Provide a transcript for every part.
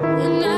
And I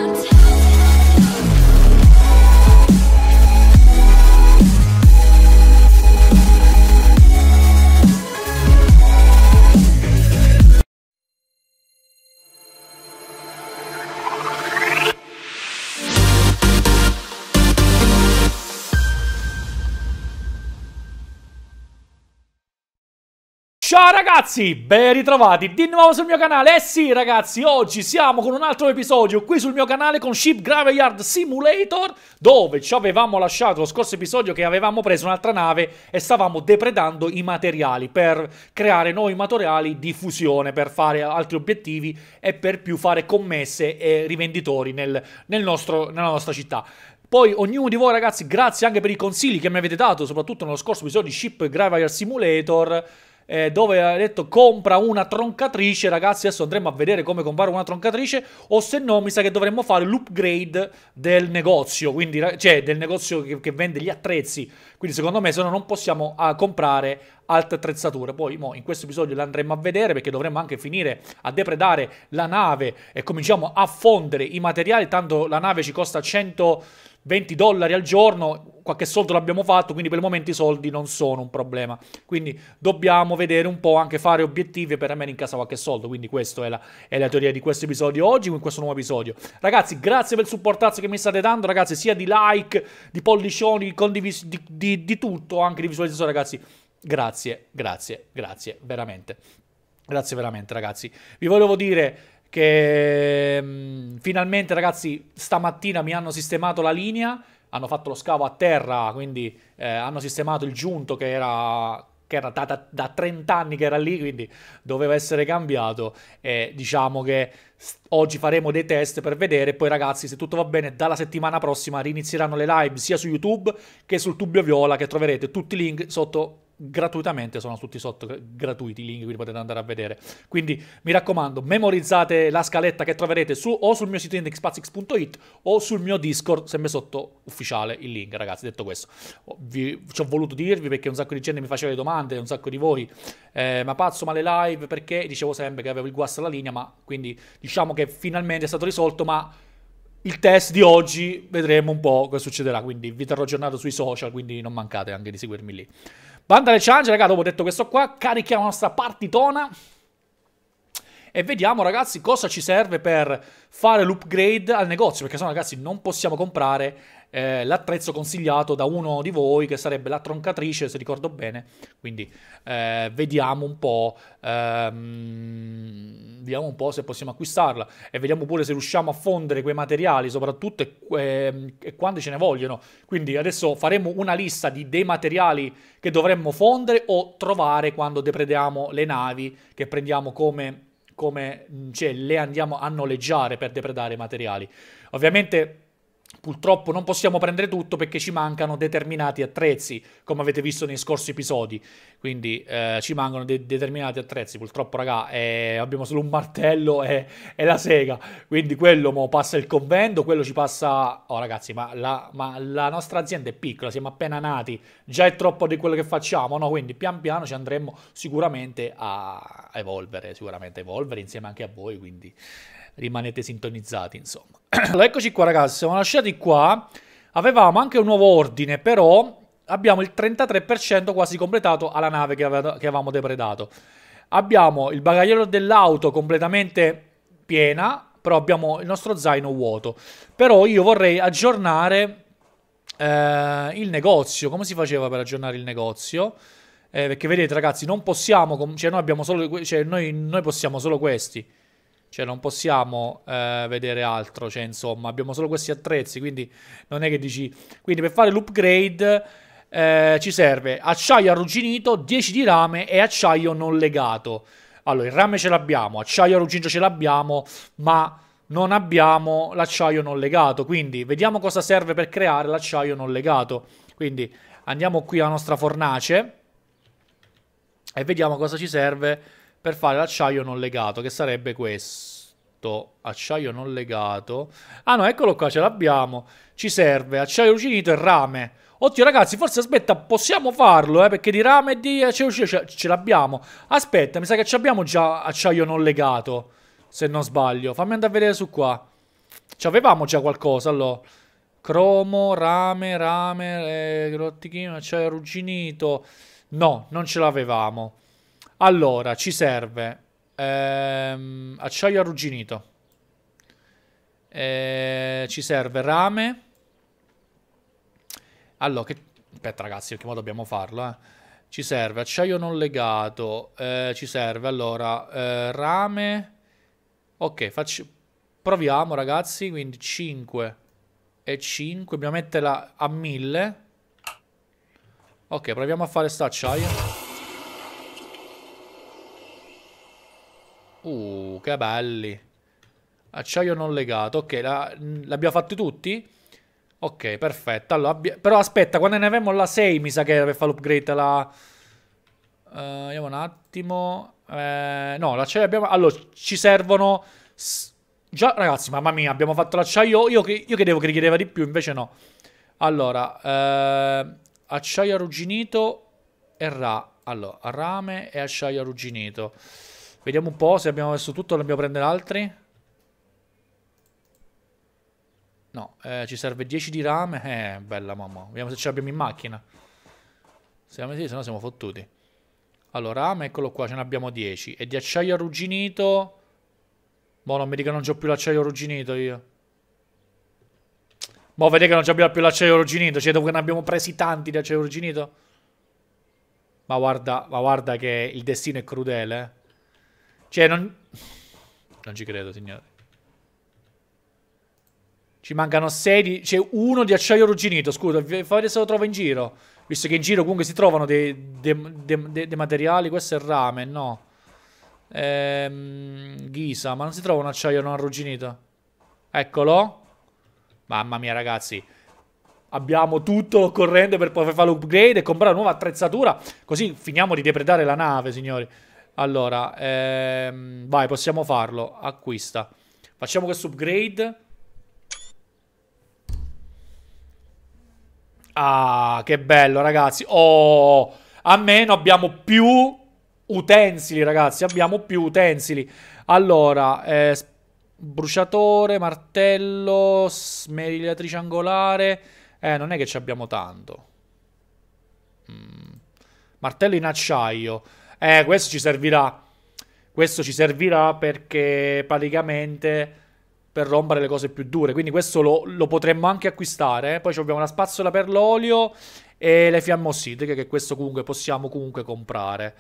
ragazzi, ben ritrovati di nuovo sul mio canale Eh sì ragazzi, oggi siamo con un altro episodio qui sul mio canale con Ship Graveyard Simulator Dove ci avevamo lasciato lo scorso episodio che avevamo preso un'altra nave E stavamo depredando i materiali per creare nuovi materiali di fusione Per fare altri obiettivi e per più fare commesse e rivenditori nel, nel nostro, nella nostra città poi ognuno di voi ragazzi, grazie anche per i consigli che mi avete dato, soprattutto nello scorso episodio di Ship Graveyard Simulator eh, dove ha detto compra una troncatrice, ragazzi adesso andremo a vedere come comprare una troncatrice o se no mi sa che dovremmo fare l'upgrade del negozio, quindi, cioè del negozio che, che, vende gli attrezzi, quindi secondo me se no non possiamo ah, comprare altre attrezzature, poi mo, in questo episodio le andremo a vedere perché dovremmo anche finire a depredare la nave e cominciamo a fondere i materiali, tanto la nave ci costa 100... 20 dollari al giorno, qualche soldo l'abbiamo fatto, quindi per il momento i soldi non sono un problema. Quindi dobbiamo vedere un po' anche fare obiettivi e per almeno in casa qualche soldo. Quindi questa è la, è la teoria di questo episodio oggi, in questo nuovo episodio. Ragazzi, grazie per il supportazzo che mi state dando, ragazzi, sia di like, di pollicioni, di, di, di tutto, anche di visualizzazione, ragazzi. Grazie, grazie, grazie, veramente. Grazie veramente, ragazzi. Vi volevo dire che mh, mm, finalmente ragazzi stamattina mi hanno sistemato la linea, hanno fatto lo scavo a terra, quindi eh, hanno sistemato il giunto che era che era da, da, da, 30 anni che era lì, quindi doveva essere cambiato. E diciamo che oggi faremo dei test per vedere. Poi, ragazzi, se tutto va bene, dalla settimana prossima rinizieranno le live sia su YouTube che sul Tubbio Viola, che troverete tutti i link sotto gratuitamente, sono tutti sotto gratuiti i link, quindi potete andare a vedere. Quindi mi raccomando, memorizzate la scaletta che troverete su, o sul mio sito indexpazix.it o sul mio Discord, sempre sotto ufficiale il link, ragazzi. Detto questo, oh, vi, ci ho voluto dirvi perché un sacco di gente mi faceva le domande, un sacco di voi, eh, ma pazzo, ma le live perché? Dicevo sempre che avevo il guasto alla linea, ma quindi diciamo che finalmente è stato risolto, ma il test di oggi vedremo un po' cosa succederà, quindi vi terrò aggiornato sui social, quindi non mancate anche di seguirmi lì. Banda alle challenge, ragazzi, dopo detto questo qua, carichiamo la nostra partitona e vediamo ragazzi cosa ci serve per fare l'upgrade al negozio perché se no ragazzi non possiamo comprare eh, l'attrezzo consigliato da uno di voi che sarebbe la troncatrice, se ricordo bene. Quindi eh, vediamo, un ehm, vediamo un po'. se possiamo acquistarla e vediamo pure se riusciamo a fondere quei materiali, soprattutto e, ehm, e, e quando ce ne vogliono. Quindi adesso faremo una lista di, dei materiali che dovremmo fondere o trovare quando deprediamo le navi che prendiamo come come cioè, le andiamo a noleggiare per depredare i materiali. Ovviamente Purtroppo non possiamo prendere tutto perché ci mancano determinati attrezzi, come avete visto nei scorsi episodi. Quindi eh, ci mancano de determinati attrezzi. Purtroppo, raga, eh, abbiamo solo un martello e, e la sega. Quindi quello mo, passa il convento, quello ci passa... Oh, ragazzi, ma la, ma la, nostra azienda è piccola, siamo appena nati. Già è troppo di quello che facciamo, no? Quindi pian piano ci andremo sicuramente a evolvere, sicuramente a evolvere insieme anche a voi. Quindi rimanete sintonizzati, insomma. allora, eccoci qua ragazzi, siamo lasciati qua. Avevamo anche un nuovo ordine, però abbiamo il 33% quasi completato alla nave che, aveva, che avevamo depredato. Abbiamo il bagagliolo dell'auto completamente piena, però abbiamo il nostro zaino vuoto. Però io vorrei aggiornare eh, il negozio. Come si faceva per aggiornare il negozio? Eh, perché vedete ragazzi, non possiamo, cioè noi, solo, cioè noi, noi possiamo solo questi. Cioè non possiamo eh, vedere altro, cioè insomma abbiamo solo questi attrezzi, quindi non è che dici... Quindi per fare l'upgrade eh, ci serve acciaio arrugginito, 10 di rame e acciaio non legato. Allora il rame ce l'abbiamo, acciaio arrugginito ce l'abbiamo, ma non abbiamo l'acciaio non legato. Quindi vediamo cosa serve per creare l'acciaio non legato. Quindi andiamo qui alla nostra fornace e vediamo cosa ci serve per fare l'acciaio non legato, che sarebbe questo. Acciaio non legato. Ah no, eccolo qua, ce l'abbiamo. Ci serve acciaio unito e rame. Ottimo ragazzi, forse aspetta, possiamo farlo, eh, perché di rame e di acciaio unito ce l'abbiamo. Aspetta, mi sa che abbiamo già acciaio non legato, se non sbaglio. Fammi andare a vedere su qua. avevamo già qualcosa, allora. Cromo, rame, rame, eh, grottichino, acciaio arrugginito. No, non ce l'avevamo. Allora, ci serve ehm, acciaio arrugginito. Eh, ci serve rame. Allora, che... Aspetta ragazzi, perché ora dobbiamo farlo, eh. Ci serve acciaio non legato. Eh, ci serve, allora, eh, rame. Ok, faccio... Proviamo ragazzi, quindi 5 e 5. Dobbiamo metterla a 1000. Ok, proviamo a fare sta acciaio. che belli Acciaio non legato. Ok, l'abbiamo fatti tutti? Ok, perfetto. Allora, però aspetta, quando ne avremo la 6 mi sa che per fare l'upgrade la... Uh, vediamo un attimo. Eh, no, l'acciaio abbiamo... Allora, ci servono... Già, ragazzi, mamma mia, abbiamo fatto l'acciaio. Io, io credevo che richiedeva di più, invece no. Allora, eh, acciaio arrugginito e ra. Allora, rame e acciaio arrugginito. Vediamo un po' se abbiamo messo tutto o dobbiamo prendere altri. No, eh, ci serve 10 di rame. Eh, bella mamma. Vediamo se ce l'abbiamo in macchina. Siamo sì, se no siamo fottuti. Allora, rame, eccolo qua, ce ne abbiamo 10. E di acciaio arrugginito... Boh, non mi dica non c'ho più l'acciaio arrugginito io. Boh, vedete che non c'abbiamo più l'acciaio arrugginito. Cioè, dopo che ne abbiamo presi tanti di acciaio arrugginito. Ma guarda, ma guarda che il destino è crudele, eh. Cioè, non... Non ci credo, signore. Ci mancano sei di... C'è cioè, uno di acciaio arrugginito, scusa. Fai vedere se lo trovo in giro. Visto che in giro comunque si trovano dei, dei, dei, dei materiali. Questo è rame, no. Ehm, ghisa, ma non si trova un acciaio non arrugginito. Eccolo. Mamma mia, ragazzi. Abbiamo tutto l'occorrente per poter fare l'upgrade e comprare una nuova attrezzatura. Così finiamo di depredare la nave, signori. Allora, ehm, vai, possiamo farlo. Acquista. Facciamo questo upgrade. Ah, che bello, ragazzi. Oh, a meno abbiamo più utensili, ragazzi. Abbiamo più utensili. Allora, eh, bruciatore, martello, smerigliatrice angolare. Eh, non è che ci abbiamo tanto. Mm. Martello in acciaio. Eh, questo ci servirà. Questo ci servirà perché praticamente per rompere le cose più dure. Quindi questo lo, lo potremmo anche acquistare. Poi abbiamo una spazzola per l'olio e le fiamme ossidriche che questo comunque possiamo comunque comprare.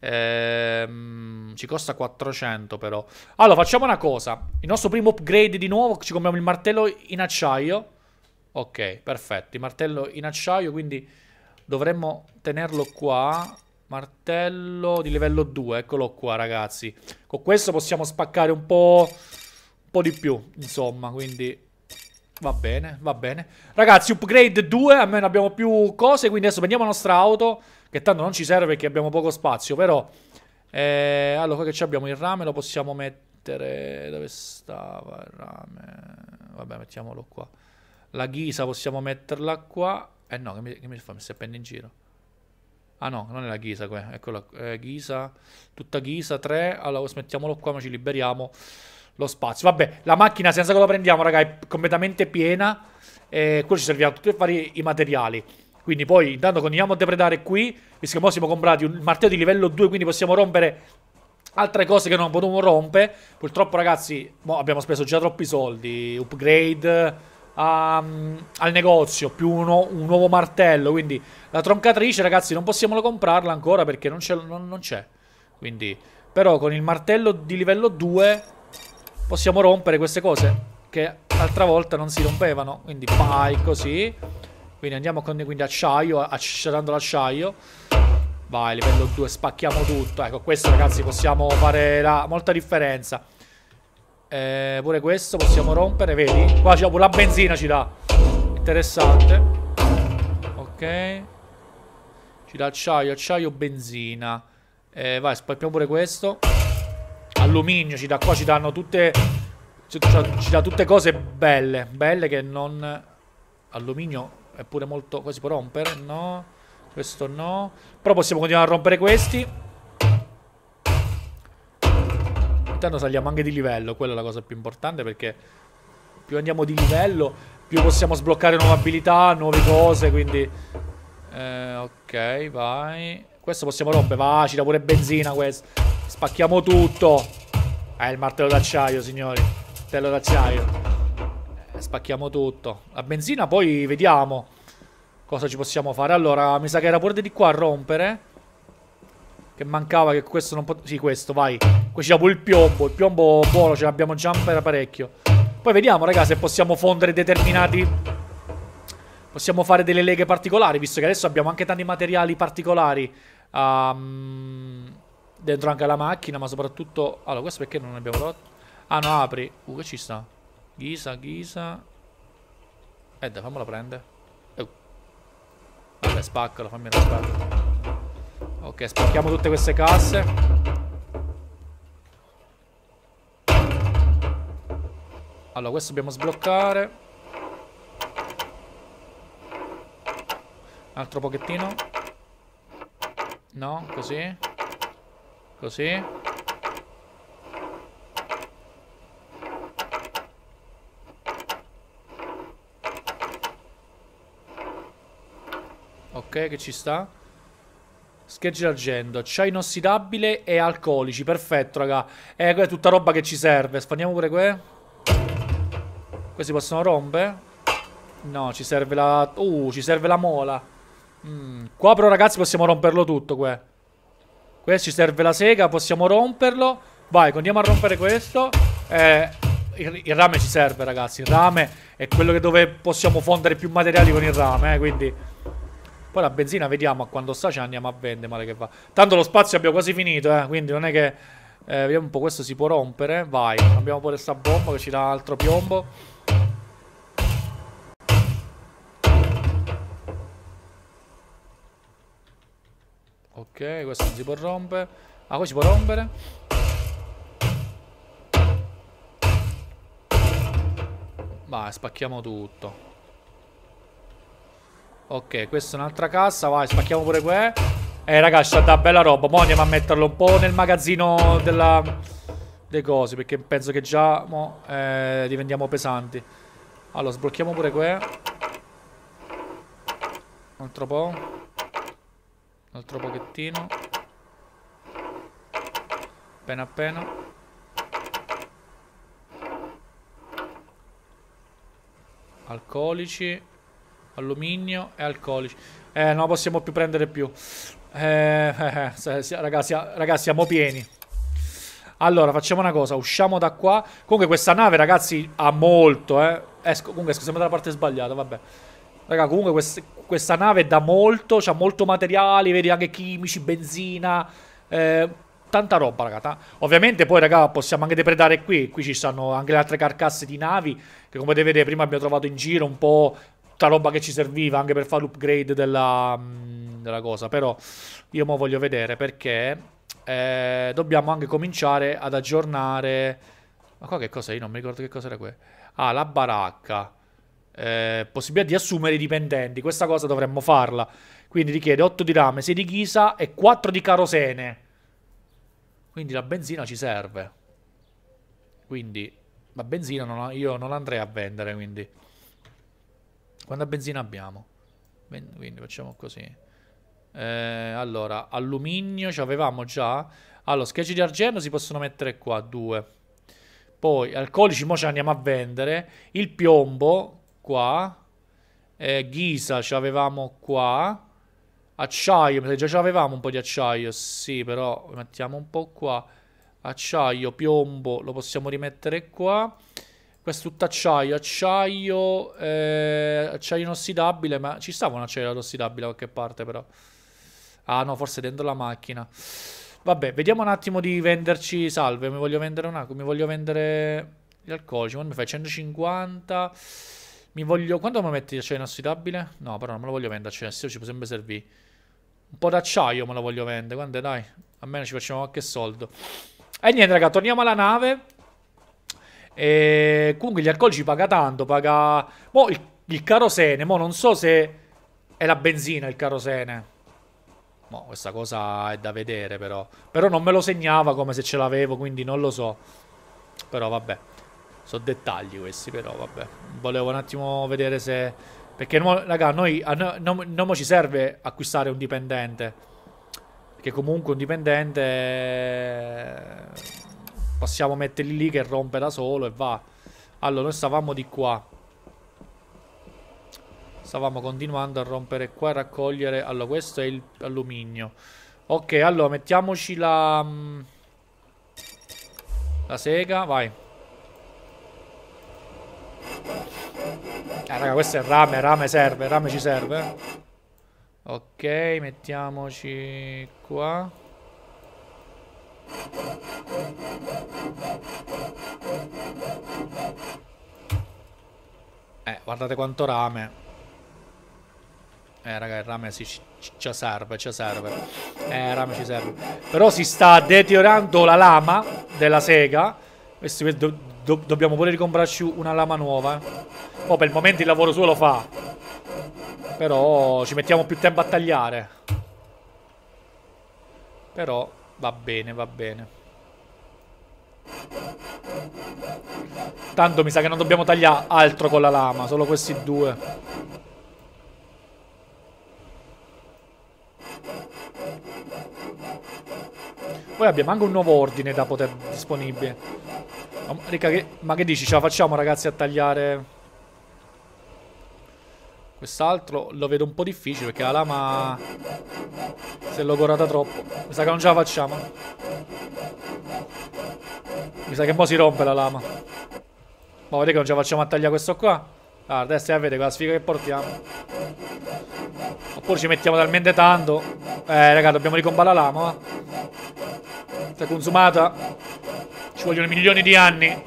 Ehm, ci costa 400 però. Allora facciamo una cosa. Il nostro primo upgrade di nuovo ci compriamo il martello in acciaio. Ok, perfetto. Il martello in acciaio quindi dovremmo tenerlo qua Martello di livello 2, eccolo qua ragazzi. Con questo possiamo spaccare un po', un po' di più, insomma, quindi... Va bene, va bene. Ragazzi, upgrade 2, almeno abbiamo più cose, quindi adesso prendiamo la nostra auto, che tanto non ci serve perché abbiamo poco spazio, però... Eh, allora, che abbiamo? Il rame lo possiamo mettere... Dove stava il rame? Vabbè, mettiamolo qua. La ghisa possiamo metterla qua. Eh no, che mi, che mi fa? Mi sta prendendo in giro. Ah no, non è la Ghisa, qua, eccola, eh, Ghisa, tutta Ghisa 3, allora smettiamolo qua ma ci liberiamo lo spazio. Vabbè, la macchina senza che la prendiamo, raga, è completamente piena e eh, qui ci serviranno tutti fare i materiali. Quindi poi intanto continuiamo a depredare qui, visto che siamo comprati un martello di livello 2, quindi possiamo rompere altre cose che non potevamo rompere. Purtroppo ragazzi, abbiamo speso già troppi soldi, upgrade a, ehm, al negozio più uno, un nuovo martello. Quindi la troncatrice, ragazzi, non possiamo comprarla ancora perché non c'è. Non, non Quindi, però, con il martello di livello 2 possiamo rompere queste cose che l'altra volta non si rompevano. Quindi, vai così. Quindi andiamo con quindi acciaio, accerando l'acciaio. Vai, livello 2, spacchiamo tutto. Ecco, questo ragazzi possiamo fare la, molta differenza. Eh, pure questo possiamo rompere, vedi? Qua c'è pure la benzina ci dà. Interessante. Ok. Ci dà acciaio, acciaio, benzina. Eh, vai, spalpiamo pure questo. Alluminio ci dà, qua ci danno tutte... ci dà tutte cose belle. Belle che non... Alluminio è pure molto... Qua si può rompere? No. Questo no. Però possiamo continuare a rompere questi. all'interno saliamo anche di livello, quella è la cosa più importante perché più andiamo di livello, più possiamo sbloccare nuove abilità, nuove cose, quindi... Eh, ok, vai. Questo possiamo rompere, va, ci da pure benzina questo. Spacchiamo tutto. Eh, il martello d'acciaio, signori. Martello d'acciaio. Eh, spacchiamo tutto. La benzina poi vediamo cosa ci possiamo fare. Allora, mi sa che era pure di qua a rompere. Che mancava che questo non poteva... Sì, questo, vai. Qui c'è il piombo, il piombo buono, ce l'abbiamo già per parecchio. Poi vediamo, raga, se possiamo fondere determinati... Possiamo fare delle leghe particolari, visto che adesso abbiamo anche tanti materiali particolari. Um, dentro anche la macchina, ma soprattutto... Allora, questo perché non abbiamo rotto? Ah, no, apri. Uh, che ci sta? Ghisa, ghisa... Eh, dai, fammela prendere. Uh. Vabbè, spaccalo, fammi una spacca. Ok, spacchiamo tutte queste casse. Allora, questo dobbiamo sbloccare. Un altro pochettino. No, così. Così. Ok, che ci sta? Scheggi d'argento, c'ha inossidabile e alcolici, perfetto raga. Eh, è tutta roba che ci serve. Sfaniamo pure qua. Poi si possono rompere? No, ci serve la... Uh, ci serve la mola. Mm. Qua però ragazzi possiamo romperlo tutto, qua. Questo ci serve la sega, possiamo romperlo. Vai, andiamo a rompere questo. Eh, il, il, rame ci serve, ragazzi. Il rame è quello dove possiamo fondere più materiali con il rame, eh, quindi... Poi la benzina vediamo a quando sta, ce la andiamo a vendere, male che va. Tanto lo spazio abbiamo quasi finito, eh, quindi non è che... Eh, vediamo un po', questo si può rompere. Vai, abbiamo pure sta bomba che ci dà altro piombo. Ok, questo non si può rompere. Ah, qua si può rompere. Vai, spacchiamo tutto. Ok, questa è un'altra cassa. Vai, spacchiamo pure qua. Eh, raga, c'è da bella roba. Mo andiamo a metterlo un po' nel magazzino della... delle cose. Perché penso che già mo, eh, diventiamo pesanti. Allora, sblocchiamo pure qua. Un altro po'. Un altro pochettino. Appena appena. Alcolici. Alluminio e alcolici. Eh, non possiamo più prendere più. Eh, eh, eh ragazzi, ragazzi, siamo pieni. Allora, facciamo una cosa, usciamo da qua. Comunque questa nave, ragazzi, ha molto, eh. Esco, comunque, esco sempre dalla parte sbagliata, vabbè. Raga, comunque quest questa nave dà molto, c'ha molto materiali, vedi anche chimici, benzina, eh, tanta roba, raga. Ovviamente poi, raga, possiamo anche depredare qui, qui ci stanno anche le altre carcasse di navi, che come potete vedere prima abbiamo trovato in giro un po' tutta roba che ci serviva anche per fare l'upgrade della, mm, della cosa, però io mo voglio vedere perché... Eh, dobbiamo anche cominciare ad aggiornare. Ma qua che cosa? Io non mi ricordo che cosa era qui. Ah, la baracca eh, possibilità di assumere i dipendenti. Questa cosa dovremmo farla. Quindi richiede 8 di rame, 6 di ghisa e 4 di carosene. Quindi la benzina ci serve. Quindi la benzina non, io non andrei a vendere, quindi. Quanta benzina abbiamo? Quindi facciamo così. Eh, allora, alluminio ci avevamo già. Allora, schegge di argento si possono mettere qua, due. Poi, alcolici, mo ce andiamo a vendere. Il piombo, qua. Eh, Ghisa ce l'avevamo qua. Acciaio, perché già ce l'avevamo un po' di acciaio. Sì, però mettiamo un po' qua. Acciaio, piombo, lo possiamo rimettere qua. Questo è tutto acciaio, acciaio, eh, acciaio inossidabile, ma ci stava un acciaio inossidabile da qualche parte però. Ah no, forse dentro la macchina. Vabbè, vediamo un attimo di venderci, salve, mi voglio vendere un attimo, mi voglio vendere gli alcolici, ma mi fai 150... Mi voglio... Quando mi metti acciaio inossidabile? No, però non me lo voglio vendere acciaio inossidabile, ci può sempre servire. Un po' d'acciaio me lo voglio vendere, quando dai. Almeno ci facciamo qualche soldo. E niente, raga, torniamo alla nave. E comunque gli alcolici paga tanto, paga... Mo' il, il carosene, mo' non so se è la benzina il carosene. Mo' questa cosa è da vedere, però. Però non me lo segnava come se ce l'avevo, quindi non lo so. Però vabbè. Sono dettagli questi, però vabbè. Volevo un attimo vedere se. Perché, no, raga, noi. No, no, non ci serve acquistare un dipendente. Perché comunque un dipendente. Eh, possiamo metterli lì che rompe da solo e va. Allora, noi stavamo di qua. Stavamo continuando a rompere qua e raccogliere. Allora, questo è il alluminio. Ok, allora mettiamoci la. Mm, la sega, vai. Raga, questo è rame, rame serve, rame ci serve. Ok, mettiamoci qua. Eh, guardate quanto rame. Eh, raga, il rame si, ci, ci serve, ci serve. Eh, il rame ci serve. Però si sta deteriorando la lama della sega. Questo, do, do, dobbiamo pure ricomprarci una lama nuova. Eh. Oh, per il momento il lavoro suo lo fa. Però ci mettiamo più tempo a tagliare. Però va bene, va bene. Tanto mi sa che non dobbiamo tagliare altro con la lama, solo questi due. Poi abbiamo anche un nuovo ordine da poter disponibile. ma che dici? Ce la facciamo ragazzi a tagliare... Quest'altro lo vedo un po' difficile perché la lama se l'ho corata troppo. Mi sa che non ce la facciamo. Mi sa che mo' si rompe la lama. Ma vedete che non ce la facciamo a tagliare questo qua? Ah, adesso ya, eh, vedete quella sfiga che portiamo. Oppure ci mettiamo talmente tanto. Eh, raga, dobbiamo ricombare la lama, va. Se cioè, consumata. Ci vogliono milioni di anni.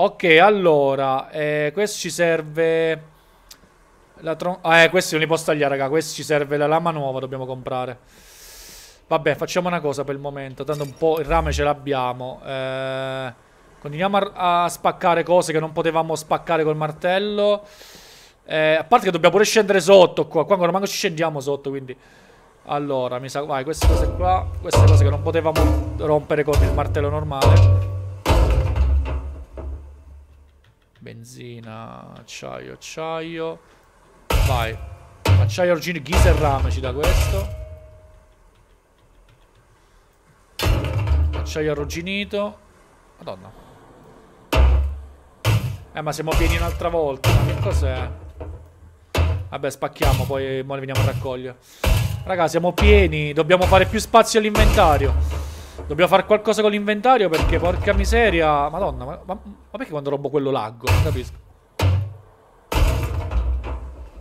Ok, allora, eh, questo ci serve... La tron ah, eh, questo non li posso tagliare, raga. Questo ci serve la lama nuova, dobbiamo comprare. Vabbè, facciamo una cosa per il momento. Tanto un po' il rame ce l'abbiamo. Eh, continuiamo a, a, spaccare cose che non potevamo spaccare col martello. Eh, a parte che dobbiamo pure scendere sotto qua. Qua ancora manco ci scendiamo sotto, quindi... Allora, mi sa... Vai, queste cose qua. Queste cose che non potevamo rompere con il martello normale. Benzina, acciaio, acciaio. Vai. Acciaio, argine, ghisa e rame ci dà questo. Acciaio arrugginito. Madonna. Eh, ma siamo pieni un'altra volta. Ma che cos'è? Vabbè, spacchiamo, poi ora veniamo a raccogliere. Raga, siamo pieni. Dobbiamo fare più spazio all'inventario. Dobbiamo fare qualcosa con l'inventario perché porca miseria. Madonna, ma, ma, ma perché quando robo quello laggo? Non capisco.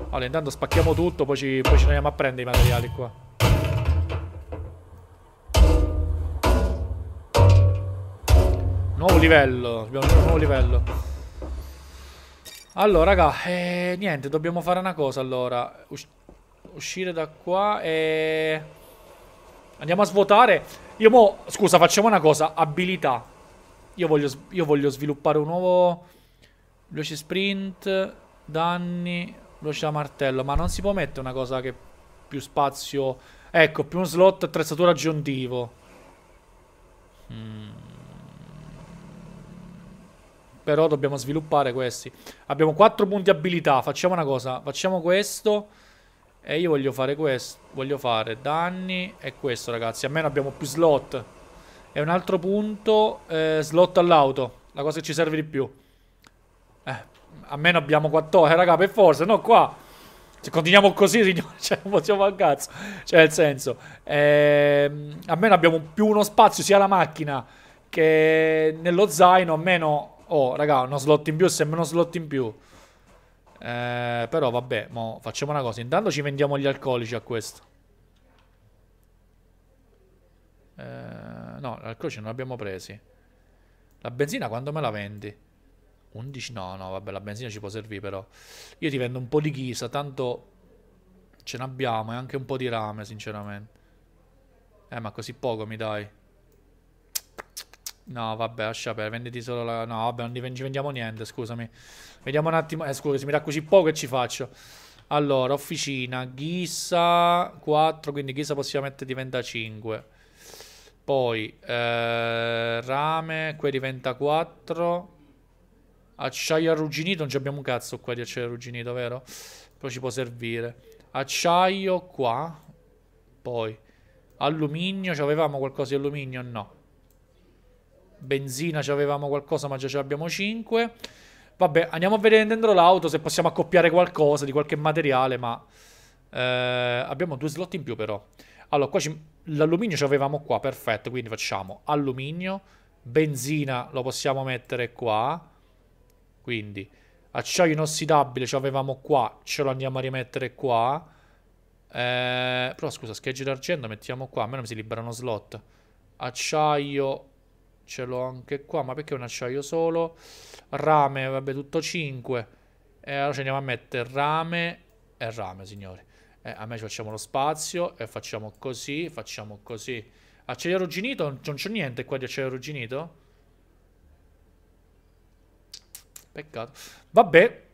Allora, intanto spacchiamo tutto, poi ci, poi ci andiamo a prendere i materiali qua. Nuovo livello, abbiamo un nuovo livello. Allora, raga, eh, niente, dobbiamo fare una cosa allora. Us uscire da qua e... Andiamo a svuotare io mo... Scusa, facciamo una cosa. Abilità. Io voglio, io voglio sviluppare un nuovo... Veloce sprint. Danni. Veloce martello. Ma non si può mettere una cosa che... Più spazio... Ecco, più un slot attrezzatura aggiuntivo. Mm. Però dobbiamo sviluppare questi. Abbiamo 4 punti abilità. Facciamo una cosa. Facciamo questo. E io voglio fare questo, voglio fare danni e questo ragazzi, almeno abbiamo più slot. E un altro punto, eh, slot all'auto, la cosa che ci serve di più. Eh, almeno abbiamo 14, eh, raga, per forza, no qua. Se continuiamo così, signore, cioè, non possiamo al cazzo. Cioè, nel senso, ehm, almeno abbiamo più uno spazio sia la macchina che nello zaino, almeno... Oh, raga, uno slot in più sembra uno slot in più. Eh, però vabbè, facciamo una cosa. Intanto ci vendiamo gli alcolici a questo. Eh, no, l'alcolici non l'abbiamo presi. La benzina quando me la vendi? 11? No, no, vabbè, la benzina ci può servire però. Io ti vendo un po' di ghisa, tanto ce n'abbiamo e anche un po' di rame, sinceramente. Eh, ma così poco mi dai. No, vabbè, lascia per, venditi solo la... No, vabbè, non ci vendiamo niente, scusami. Vediamo un attimo... Eh, scusi, mi dà così poco che ci faccio. Allora, officina, ghisa 4, quindi ghisa possiamo mettere diventa 5. Poi, eh, rame, qui diventa 4. Acciaio arrugginito, non abbiamo un cazzo qua di acciaio arrugginito, vero? Però ci può servire. Acciaio qua. Poi, alluminio, avevamo qualcosa di alluminio? No benzina ci avevamo qualcosa, ma già ce l'abbiamo 5. Vabbè, andiamo a vedere dentro l'auto se possiamo accoppiare qualcosa di qualche materiale, ma... Eh, abbiamo due slot in più però. Allora, qua ci... l'alluminio ce l'avevamo qua, perfetto, quindi facciamo alluminio, benzina lo possiamo mettere qua, quindi acciaio inossidabile ce l'avevamo qua, ce lo andiamo a rimettere qua. Eh, però scusa, schegge d'argento mettiamo qua, almeno mi si libera uno slot. Acciaio ce l'ho anche qua, ma perché un acciaio solo? Rame, vabbè, tutto 5. E allora ci andiamo a mettere rame e rame, signori. E eh, a me ci facciamo lo spazio e facciamo così, facciamo così. Acciaio arrugginito? Non c'è niente qua di acciaio arrugginito? Peccato. Vabbè.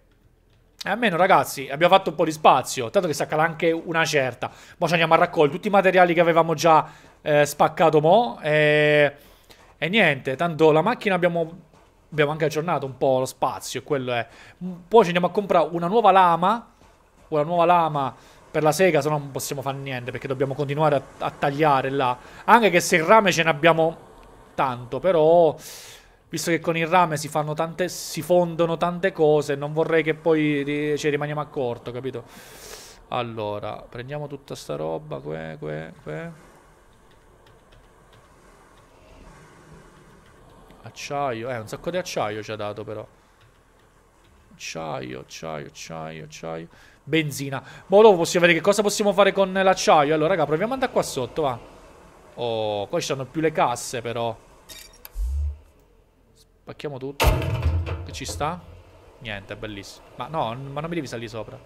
E almeno ragazzi abbiamo fatto un po' di spazio Tanto che saccala anche una certa Ma ci andiamo a raccogliere tutti i materiali che avevamo già eh, spaccato mo E... Eh, e niente, tanto la macchina abbiamo, abbiamo anche aggiornato un po' lo spazio, quello è. Poi ci andiamo a comprare una nuova lama, una nuova lama per la sega, se no non possiamo fare niente perché dobbiamo continuare a, a, tagliare là. Anche che se il rame ce ne abbiamo tanto, però visto che con il rame si fanno tante si fondono tante cose, non vorrei che poi ci rimaniamo a corto, capito? Allora, prendiamo tutta sta roba, que, que, que. Acciaio, eh, un sacco di acciaio ci ha dato però. Acciaio, acciaio, acciaio, acciaio. Benzina. Ma dopo possiamo vedere che cosa possiamo fare con l'acciaio. Allora, raga, proviamo ad andare qua sotto, va. Oh, qua ci stanno più le casse però. Spacchiamo tutto. Che ci sta? Niente, è bellissimo. Ma no, ma non mi devi salire sopra.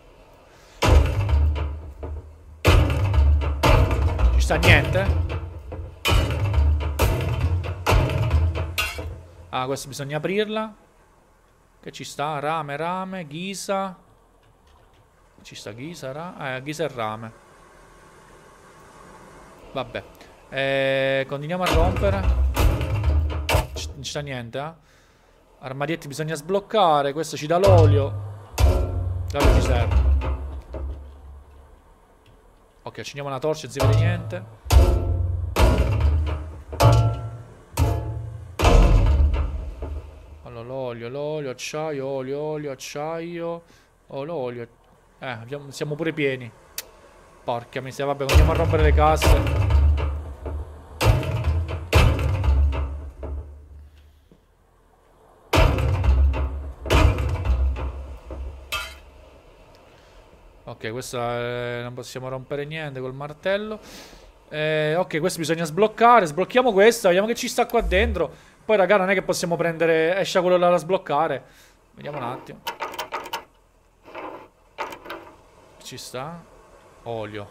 Ci sta niente? Ah, questa bisogna aprirla. Che ci sta? Rame, rame, ghisa. Ci sta ghisa, rame. Eh, ghisa e rame. Vabbè. Eh, continuiamo a rompere. Non ci sta niente, eh. Armadietti bisogna sbloccare. Questo ci dà l'olio. L'olio ci serve. Ok, accendiamo la torcia, non si vede niente. l'olio, l'olio, acciaio, olio, olio, acciaio. Oh, l'olio. Eh, abbiamo, siamo pure pieni. Porca miseria, vabbè, andiamo a rompere le casse. Ok, questa eh, non possiamo rompere niente col martello. Eh, ok, questo bisogna sbloccare. Sblocchiamo questa, vediamo che ci sta qua dentro. Poi raga non è che possiamo prendere Escia quello là da sbloccare Vediamo un attimo Ci sta Olio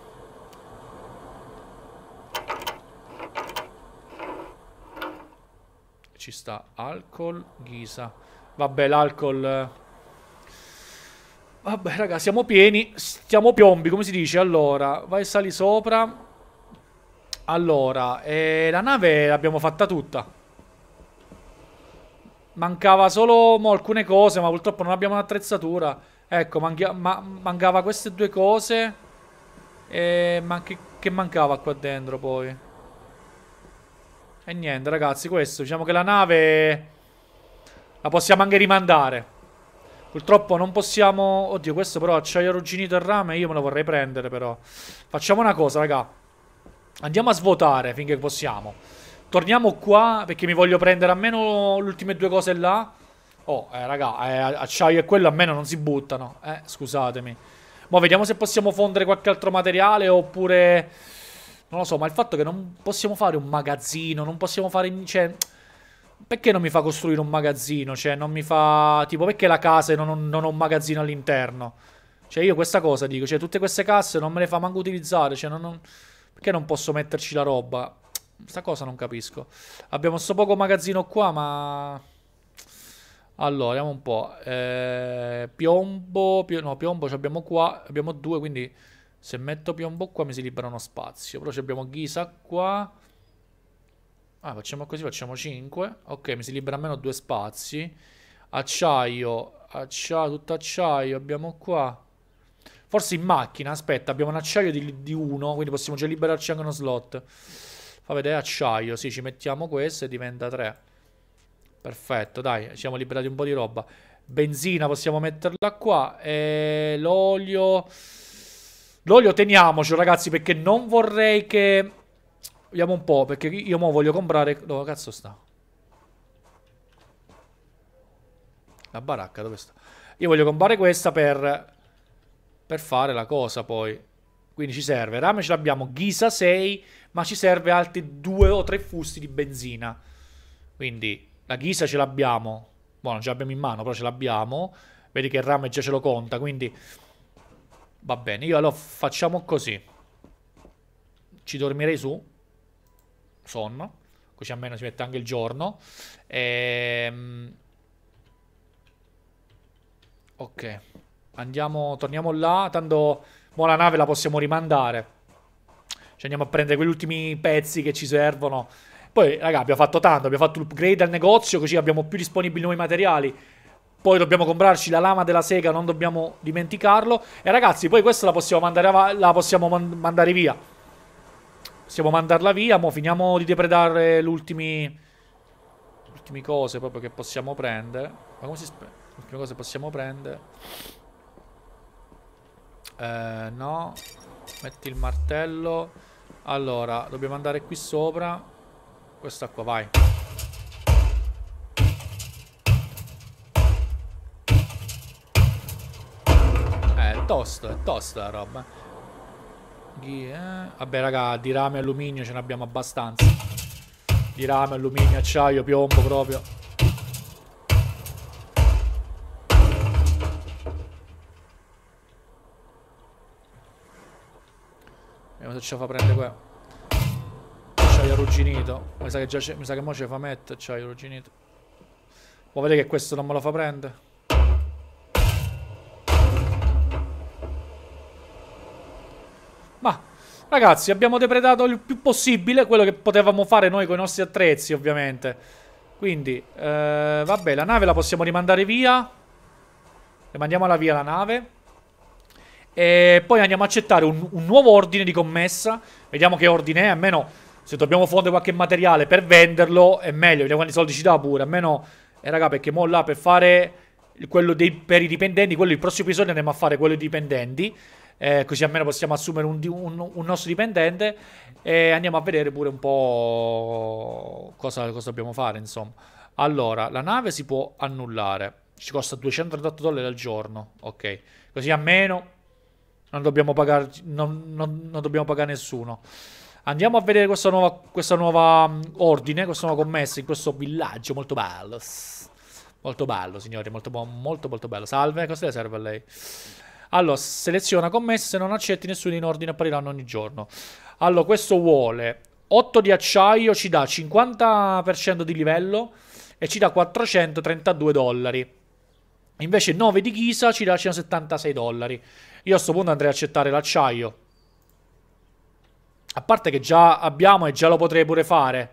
Ci sta alcol Ghisa Vabbè l'alcol eh. Vabbè raga siamo pieni Siamo piombi come si dice Allora vai e sali sopra Allora eh, La nave l'abbiamo fatta tutta Mancava solo mo, alcune cose, ma purtroppo non abbiamo un'attrezzatura. Ecco, ma mancava queste due cose. E man che, che mancava qua dentro poi? E niente, ragazzi, questo. Diciamo che la nave la possiamo anche rimandare. Purtroppo non possiamo... Oddio, questo però acciaio arrugginito e rame, io me lo vorrei prendere però. Facciamo una cosa, raga. Andiamo a svuotare finché possiamo. Torniamo qua perché mi voglio prendere almeno le ultime due cose là. Oh, eh, raga, eh, acciaio e quello almeno non si buttano. Eh, scusatemi. Ma vediamo se possiamo fondere qualche altro materiale oppure... Non lo so, ma il fatto che non possiamo fare un magazzino, non possiamo fare... Cioè, perché non mi fa costruire un magazzino? Cioè, non mi fa... Tipo, perché la casa non, non, ho un magazzino all'interno? Cioè, io questa cosa dico, cioè, tutte queste casse non me le fa manco utilizzare, cioè, non, non... Perché non posso metterci la roba? Sta cosa non capisco. Abbiamo sto poco magazzino qua, ma... Allora, vediamo un po'. Eh, piombo, pio... no, piombo ci abbiamo qua. Abbiamo due, quindi se metto piombo qua mi si libera uno spazio. Però ci abbiamo ghisa qua. Ah, facciamo così, facciamo 5. Ok, mi si libera almeno due spazi. Acciaio, acciaio, tutto acciaio abbiamo qua. Forse in macchina, aspetta, abbiamo un acciaio di, di uno, quindi possiamo già liberarci anche uno slot. Fa vedere acciaio. Sì, ci mettiamo questo e diventa 3. Perfetto, dai, siamo liberati un po' di roba. Benzina possiamo metterla qua. E eh, l'olio... L'olio teniamocelo, ragazzi, perché non vorrei che... Vediamo un po', perché io mo voglio comprare... Dove cazzo sta? La baracca, dove sta? Io voglio comprare questa per... Per fare la cosa, poi. Quindi ci serve rame, ce l'abbiamo ghisa 6, ma ci serve altri due o tre fusti di benzina. Quindi la ghisa ce l'abbiamo. Buono, non ce l'abbiamo in mano, però ce l'abbiamo. Vedi che il rame già ce lo conta, quindi... Va bene, io allora facciamo così. Ci dormirei su. Sonno. Così almeno si mette anche il giorno. Ehm... Ok. Andiamo, torniamo là. Tanto Buona nave la possiamo rimandare. Ci andiamo a prendere quegli ultimi pezzi che ci servono. Poi, raga, abbiamo fatto tanto. Abbiamo fatto l'upgrade al negozio, così abbiamo più disponibili nuovi materiali. Poi dobbiamo comprarci la lama della sega, non dobbiamo dimenticarlo. E ragazzi, poi questa la possiamo mandare, la possiamo man mandare via. Possiamo mandarla via, mo finiamo di depredare le ultime cose proprio che possiamo prendere. Ma come si spera? Le ultime cose possiamo prendere. Eh, no. Metti il martello. Allora, dobbiamo andare qui sopra. Questa qua, vai. Eh, è tosto, è tosta la roba. Yeah. Vabbè, raga, di rame e alluminio ce ne abbiamo abbastanza. Di rame, alluminio, acciaio, piombo proprio. se la fa prendere qua. C'hai arrugginito. Mi sa che già mi sa che mo la fa mettere, c'hai arrugginito. Vuoi vedere che questo non me lo fa prendere. Ma ragazzi, abbiamo depredato il più possibile quello che potevamo fare noi con i nostri attrezzi, ovviamente. Quindi, eh, vabbè, la nave la possiamo rimandare via. Rimandiamola via la nave. E poi andiamo a accettare un, un nuovo ordine di commessa. Vediamo che ordine è, almeno se dobbiamo fondere qualche materiale per venderlo è meglio, vediamo quanti soldi ci dà pure, almeno, eh raga perché mo là per fare quello dei, per i dipendenti, quello il prossimo episodio andremo a fare quello dei dipendenti, eh, così almeno possiamo assumere un, un, un, nostro dipendente e andiamo a vedere pure un po' cosa, cosa dobbiamo fare insomma. Allora, la nave si può annullare, ci costa 238 dollari al giorno, ok, così almeno non dobbiamo, pagarci, non, non, non dobbiamo pagare nessuno. Andiamo a vedere questa nuova, questa nuova mm, ordine, questa nuova commessa in questo villaggio molto bello. Molto bello, signori, molto, molto, molto bello. Salve, cosa le serve a lei? Allora, seleziona commesse, se non accetti nessuno in ordine appariranno ogni giorno. Allora, questo vuole 8 di acciaio, ci dà 50% di livello e ci dà 432 dollari. Invece 9 di ghisa ci dà 176 dollari. Io a questo punto andrei a accettare l'acciaio. A parte che già abbiamo e già lo potrei pure fare.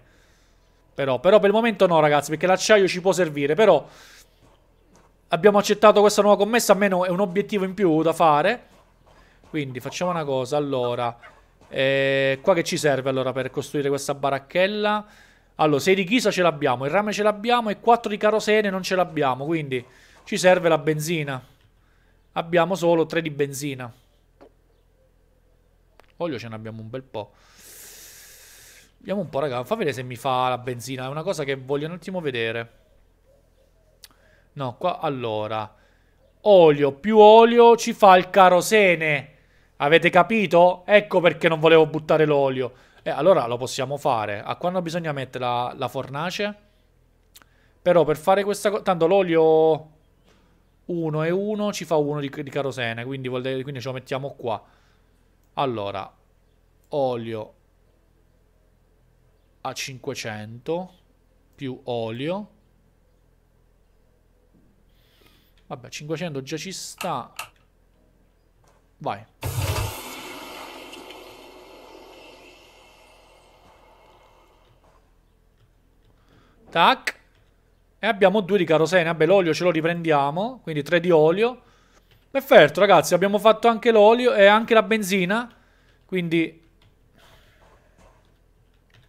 Però, però per il momento no ragazzi, perché l'acciaio ci può servire. Però abbiamo accettato questa nuova commessa, almeno è un obiettivo in più da fare. Quindi facciamo una cosa, allora... Eh, qua che ci serve allora per costruire questa baracchella? Allora, 6 di ghisa ce l'abbiamo, il rame ce l'abbiamo e 4 di carosene non ce l'abbiamo, quindi ci serve la benzina. Abbiamo solo 3 di benzina. Olio ce ne abbiamo un bel po'. Vediamo un po', raga. Fa vedere se mi fa la benzina. È una cosa che voglio un attimo vedere. No, qua... Allora. Olio più olio ci fa il carosene. Avete capito? Ecco perché non volevo buttare l'olio. Eh, allora lo possiamo fare. A quando bisogna mettere la, la fornace? Però per fare questa cosa... Tanto l'olio... 1 e 1 ci fa 1 di, di, carosene, quindi, dire, quindi ce lo mettiamo qua. Allora, olio a 500 più olio. Vabbè, 500 già ci sta. Vai. Tac. E abbiamo due di carosene. Vabbè, l'olio ce lo riprendiamo. Quindi tre di olio. Perfetto, ragazzi. Abbiamo fatto anche l'olio e anche la benzina. Quindi...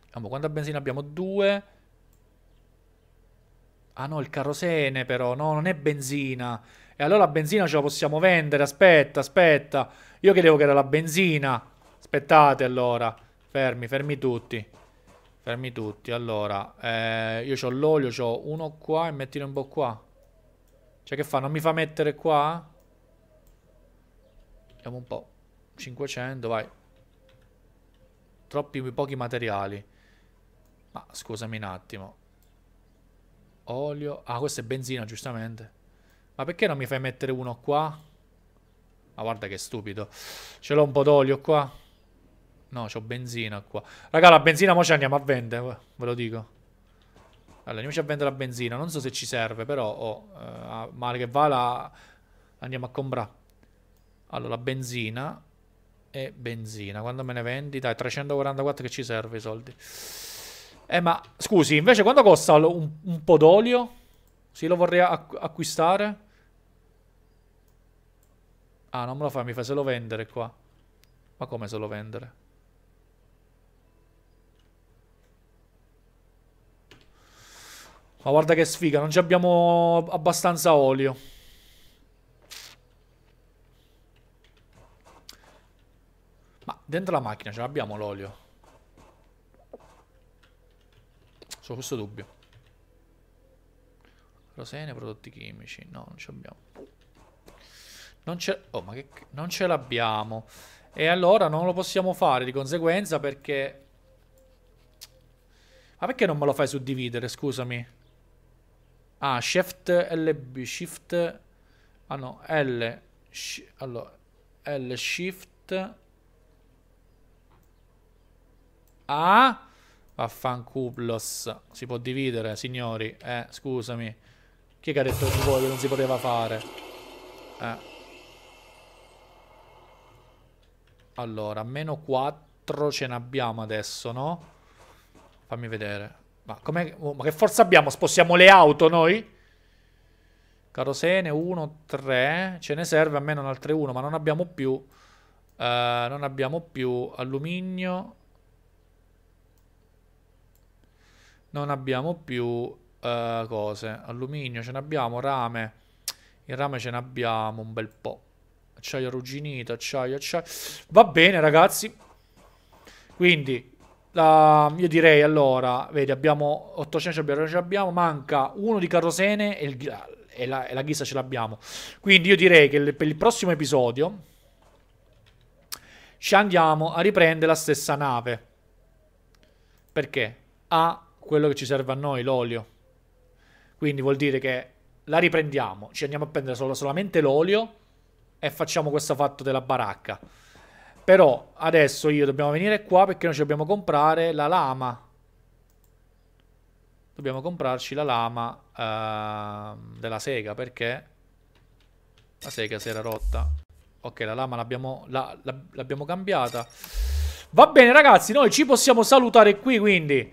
Vediamo, quanta benzina abbiamo? Due. Ah no, il carosene però. No, non è benzina. E allora la benzina ce la possiamo vendere. Aspetta, aspetta. Io credevo che era la benzina. Aspettate allora. Fermi, fermi tutti. Fermi tutti, allora eh, Io ho l'olio, ho uno qua e mettilo un po' qua Cioè che fa, non mi fa mettere qua? Vediamo un po' 500, vai Troppi pochi materiali Ma scusami un attimo Olio Ah, questo è benzina, giustamente Ma perché non mi fai mettere uno qua? Ma guarda che stupido Ce l'ho un po' d'olio qua No, c'ho benzina qua. Raga, la benzina mo ci andiamo a vendere, eh, ve lo dico. Allora, andiamoci a vendere la benzina. Non so se ci serve, però... Oh, eh, male che va, la... andiamo a comprare. Allora, benzina e benzina. Quando me ne vendi? Dai, 344 che ci serve i soldi. Eh, ma... Scusi, invece quanto costa un, un po' d'olio? Sì, lo vorrei acqu acquistare. Ah, non me lo fa, mi fa se lo vendere qua. Ma come se lo vendere? Ma guarda che sfiga, non abbiamo abbastanza olio. Ma dentro la macchina ce l'abbiamo l'olio. Su questo dubbio. Rosene, prodotti chimici. No, non ce l'abbiamo. Non ce... Oh, ma che... Non ce l'abbiamo. E allora non lo possiamo fare di conseguenza perché... Ma perché non me lo fai suddividere, scusami? Ah, Shift LB, Shift... Ah no, L... Sh, allora, L Shift... A... Vaffanculos. Si può dividere, signori. Eh, scusami. Chi è che ha detto che non si poteva fare? Eh. Allora, meno 4 ce n'abbiamo adesso, no? Fammi vedere. Ma, oh, ma, che forza abbiamo? Spostiamo le auto noi? Carosene 1, 3. Ce ne serve almeno un altro 1, ma non abbiamo più. Uh, non abbiamo più alluminio. Non abbiamo più uh, cose. Alluminio ce n'abbiamo, rame. Il rame ce n'abbiamo un bel po'. Acciaio arrugginito, acciaio, acciaio. Va bene ragazzi. Quindi la, io direi allora, vedi, abbiamo 800, abbiamo, ce l'abbiamo, manca uno di Carosene e, il, e, la, e la ghisa ce l'abbiamo. Quindi io direi che per il prossimo episodio ci andiamo a riprendere la stessa nave. Perché? Ha quello che ci serve a noi, l'olio. Quindi vuol dire che la riprendiamo, ci andiamo a prendere solo, solamente l'olio e facciamo questo fatto della baracca. Però adesso io dobbiamo venire qua perché noi ci dobbiamo comprare la lama. Dobbiamo comprarci la lama uh, della sega perché la sega si era rotta. Ok, la lama l'abbiamo la, la, cambiata. Va bene ragazzi, noi ci possiamo salutare qui quindi.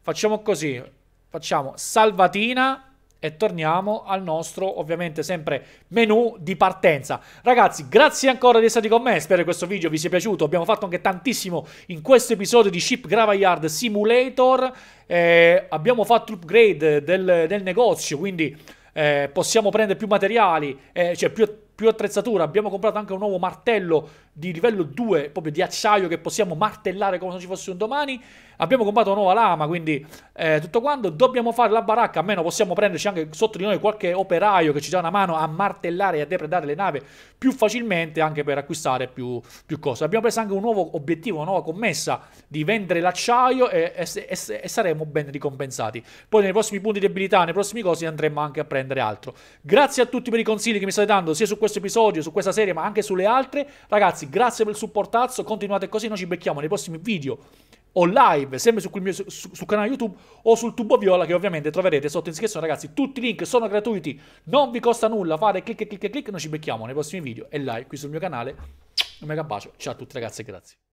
Facciamo così. Facciamo salvatina e torniamo al nostro ovviamente sempre menu di partenza. Ragazzi, grazie ancora di essere stati con me, spero che questo video vi sia piaciuto, abbiamo fatto anche tantissimo in questo episodio di Ship Graveyard Simulator, eh, abbiamo fatto l'upgrade del, del, negozio, quindi eh, possiamo prendere più materiali, eh, cioè più più attrezzatura. Abbiamo comprato anche un nuovo martello di livello 2, proprio di acciaio che possiamo martellare come se ci fosse un domani. Abbiamo comprato una nuova lama, quindi eh, tutto quanto. Dobbiamo fare la baracca, almeno possiamo prenderci anche sotto di noi qualche operaio che ci dà una mano a martellare e a depredare le navi più facilmente, anche per acquistare più, più cose. Abbiamo preso anche un nuovo obiettivo, una nuova commessa di vendere l'acciaio e, e, e, e saremo ben ricompensati. Poi nei prossimi punti di abilità, nei prossimi cosi andremo anche a prendere altro. Grazie a tutti per i consigli che mi state dando sia su questo episodio, su questa serie, ma anche sulle altre. Ragazzi, Ragazzi, grazie per il supportazzo, continuate così, noi ci becchiamo nei prossimi video o live, sempre sul mio su, sul canale YouTube o sul tubo viola che ovviamente troverete sotto in descrizione, ragazzi. Tutti i link sono gratuiti, non vi costa nulla fare clic clic clic clic, noi ci becchiamo nei prossimi video e live qui sul mio canale. Un mega bacio, ciao a tutti ragazzi grazie.